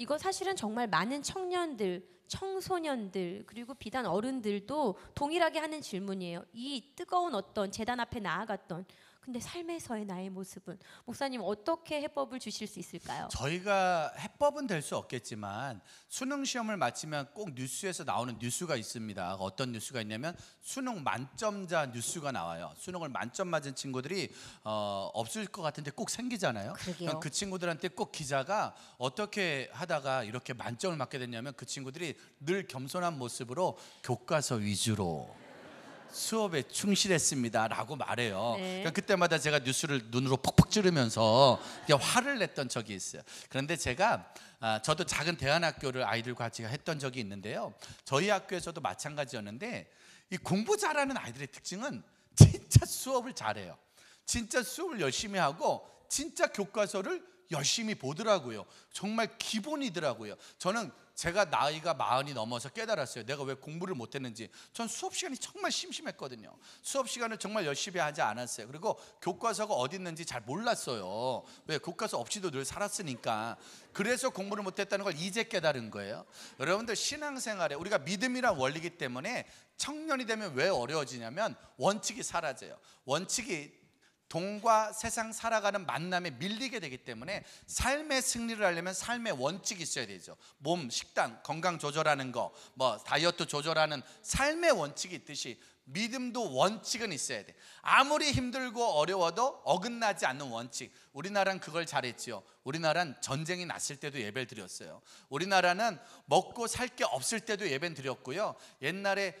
이거 사실은 정말 많은 청년들, 청소년들 그리고 비단 어른들도 동일하게 하는 질문이에요. 이 뜨거운 어떤 재단 앞에 나아갔던 근데 삶에서의 나의 모습은 목사님 어떻게 해법을 주실 수 있을까요? 저희가 해법은 될 수 없겠지만 수능 시험을 마치면 꼭 뉴스에서 나오는 뉴스가 있습니다. 어떤 뉴스가 있냐면 수능 만점자 뉴스가 나와요. 수능을 만점 맞은 친구들이 어, 없을 것 같은데 꼭 생기잖아요. 그러그 친구들한테 꼭 기자가 어떻게 하다가 이렇게 만점을 맞게 됐냐면 그 친구들이 늘 겸손한 모습으로 교과서 위주로 수업에 충실했습니다. 라고 말해요. 네. 그러니까 그때마다 제가 뉴스를 눈으로 퍽퍽 찌르면서 화를 냈던 적이 있어요. 그런데 제가 아, 저도 작은 대안학교를 아이들과 같이 했던 적이 있는데요. 저희 학교에서도 마찬가지였는데 이 공부 잘하는 아이들의 특징은 진짜 수업을 잘해요. 진짜 수업을 열심히 하고 진짜 교과서를 열심히 보더라고요. 정말 기본이더라고요. 저는 제가 나이가 마흔이 넘어서 깨달았어요. 내가 왜 공부를 못했는지. 전 수업 시간이 정말 심심했거든요. 수업 시간을 정말 열심히 하지 않았어요. 그리고 교과서가 어디 있는지 잘 몰랐어요. 왜 교과서 없이도 늘 살았으니까. 그래서 공부를 못했다는 걸 이제 깨달은 거예요. 여러분들 신앙생활에 우리가 믿음이란 원리기 때문에 청년이 되면 왜 어려워지냐면 원칙이 사라져요. 원칙이 돈과 세상 살아가는 만남에 밀리게 되기 때문에 삶의 승리를 하려면 삶의 원칙이 있어야 되죠. 몸, 식단, 건강 조절하는 거, 뭐 다이어트 조절하는 삶의 원칙이 있듯이 믿음도 원칙은 있어야 돼. 아무리 힘들고 어려워도 어긋나지 않는 원칙. 우리나라는 그걸 잘했지요. 우리나라는 전쟁이 났을 때도 예배를 드렸어요. 우리나라는 먹고 살 게 없을 때도 예배를 드렸고요. 옛날에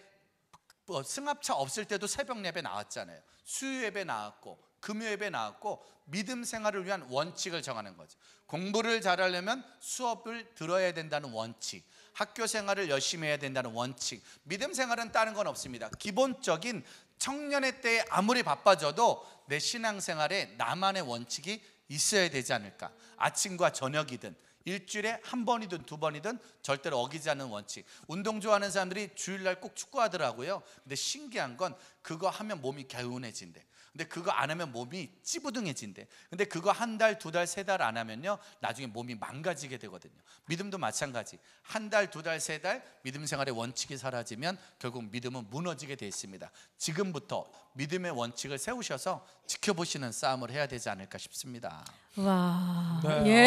뭐 승합차 없을 때도 새벽 예배 나왔잖아요. 수요 예배 나왔고 금요 예배 나왔고 믿음 생활을 위한 원칙을 정하는 거죠. 공부를 잘하려면 수업을 들어야 된다는 원칙, 학교 생활을 열심히 해야 된다는 원칙. 믿음 생활은 다른 건 없습니다. 기본적인 청년의 때에 아무리 바빠져도 내 신앙 생활에 나만의 원칙이 있어야 되지 않을까? 아침과 저녁이든 일주일에 한 번이든 두 번이든 절대로 어기지 않는 원칙. 운동 좋아하는 사람들이 주일날 꼭 축구하더라고요. 근데 신기한 건 그거 하면 몸이 개운해진대. 근데 그거 안 하면 몸이 찌부둥해진대. 근데 그거 한 달, 두 달, 세 달 안 하면요. 나중에 몸이 망가지게 되거든요. 믿음도 마찬가지. 한 달, 두 달, 세 달 믿음 생활의 원칙이 사라지면 결국 믿음은 무너지게 돼 있습니다. 지금부터 믿음의 원칙을 세우셔서 지켜보시는 싸움을 해야 되지 않을까 싶습니다. 와. 네. 예.